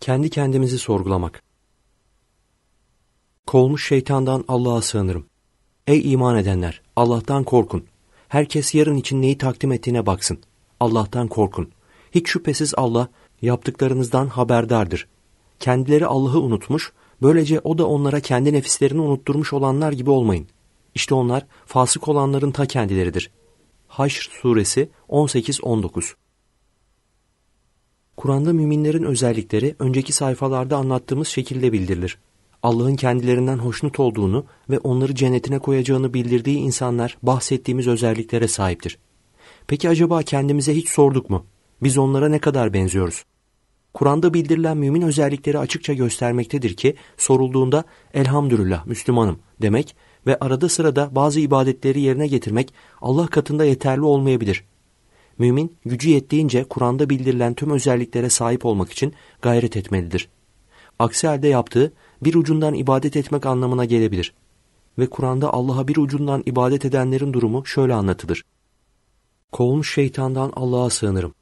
Kendi kendimizi sorgulamak. Kovmuş şeytandan Allah'a sığınırım. Ey iman edenler, Allah'tan korkun. Herkes yarın için neyi takdim ettiğine baksın. Allah'tan korkun. Hiç şüphesiz Allah yaptıklarınızdan haberdardır. Kendileri Allah'ı unutmuş, böylece o da onlara kendi nefislerini unutturmuş olanlar gibi olmayın. İşte onlar fasık olanların ta kendileridir. Haşr suresi 18-19 Kur'an'da müminlerin özellikleri önceki sayfalarda anlattığımız şekilde bildirilir. Allah'ın kendilerinden hoşnut olduğunu ve onları cennetine koyacağını bildirdiği insanlar bahsettiğimiz özelliklere sahiptir. Peki acaba kendimize hiç sorduk mu? Biz onlara ne kadar benziyoruz? Kur'an'da bildirilen mümin özellikleri açıkça göstermektedir ki sorulduğunda elhamdülillah Müslümanım demek ve arada sırada bazı ibadetleri yerine getirmek Allah katında yeterli olmayabilir. Mümin gücü yettiğince Kur'an'da bildirilen tüm özelliklere sahip olmak için gayret etmelidir. Aksi halde yaptığı bir ucundan ibadet etmek anlamına gelebilir. Ve Kur'an'da Allah'a bir ucundan ibadet edenlerin durumu şöyle anlatılır. Kovulmuş şeytandan Allah'a sığınırım.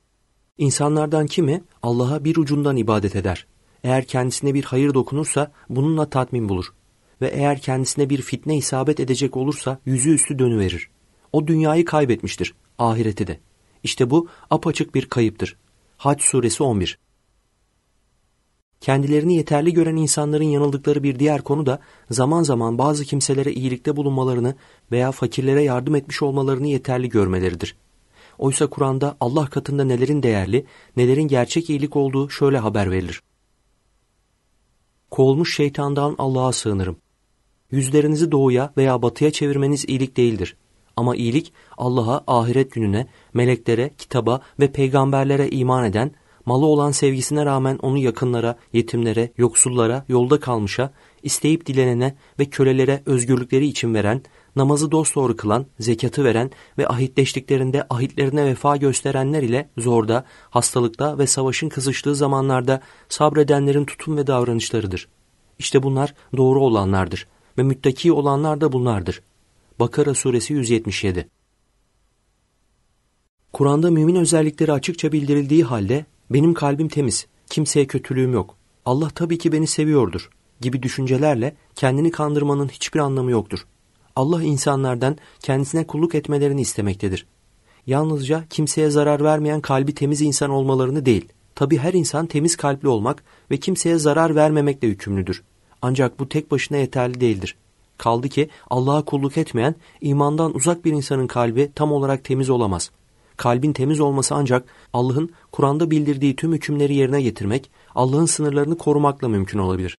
İnsanlardan kimi Allah'a bir ucundan ibadet eder. Eğer kendisine bir hayır dokunursa bununla tatmin bulur. Ve eğer kendisine bir fitne isabet edecek olursa yüzü üstü dönüverir. O dünyayı kaybetmiştir, ahireti de. İşte bu apaçık bir kayıptır. Haç suresi 11 Kendilerini yeterli gören insanların yanıldıkları bir diğer konu da zaman zaman bazı kimselere iyilikte bulunmalarını veya fakirlere yardım etmiş olmalarını yeterli görmeleridir. Oysa Kur'an'da Allah katında nelerin değerli, nelerin gerçek iyilik olduğu şöyle haber verilir. Kovulmuş şeytandan Allah'a sığınırım. Yüzlerinizi doğuya veya batıya çevirmeniz iyilik değildir. Ama iyilik Allah'a, ahiret gününe, meleklere, kitaba ve peygamberlere iman eden, malı olan sevgisine rağmen onu yakınlara, yetimlere, yoksullara, yolda kalmışa, isteyip dilenene ve kölelere özgürlükleri için veren, namazı dost doğru kılan, zekatı veren ve ahitleştiklerinde ahitlerine vefa gösterenler ile zorda, hastalıkta ve savaşın kızıştığı zamanlarda sabredenlerin tutum ve davranışlarıdır. İşte bunlar doğru olanlardır ve müttaki olanlar da bunlardır. Bakara suresi 177 Kur'an'da mümin özellikleri açıkça bildirildiği halde benim kalbim temiz, kimseye kötülüğüm yok, Allah tabii ki beni seviyordur gibi düşüncelerle kendini kandırmanın hiçbir anlamı yoktur. Allah insanlardan kendisine kulluk etmelerini istemektedir. Yalnızca kimseye zarar vermeyen kalbi temiz insan olmalarını değil, tabi her insan temiz kalpli olmak ve kimseye zarar vermemekle yükümlüdür. Ancak bu tek başına yeterli değildir. Kaldı ki Allah'a kulluk etmeyen, imandan uzak bir insanın kalbi tam olarak temiz olamaz. Kalbin temiz olması ancak Allah'ın Kur'an'da bildirdiği tüm hükümleri yerine getirmek, Allah'ın sınırlarını korumakla mümkün olabilir.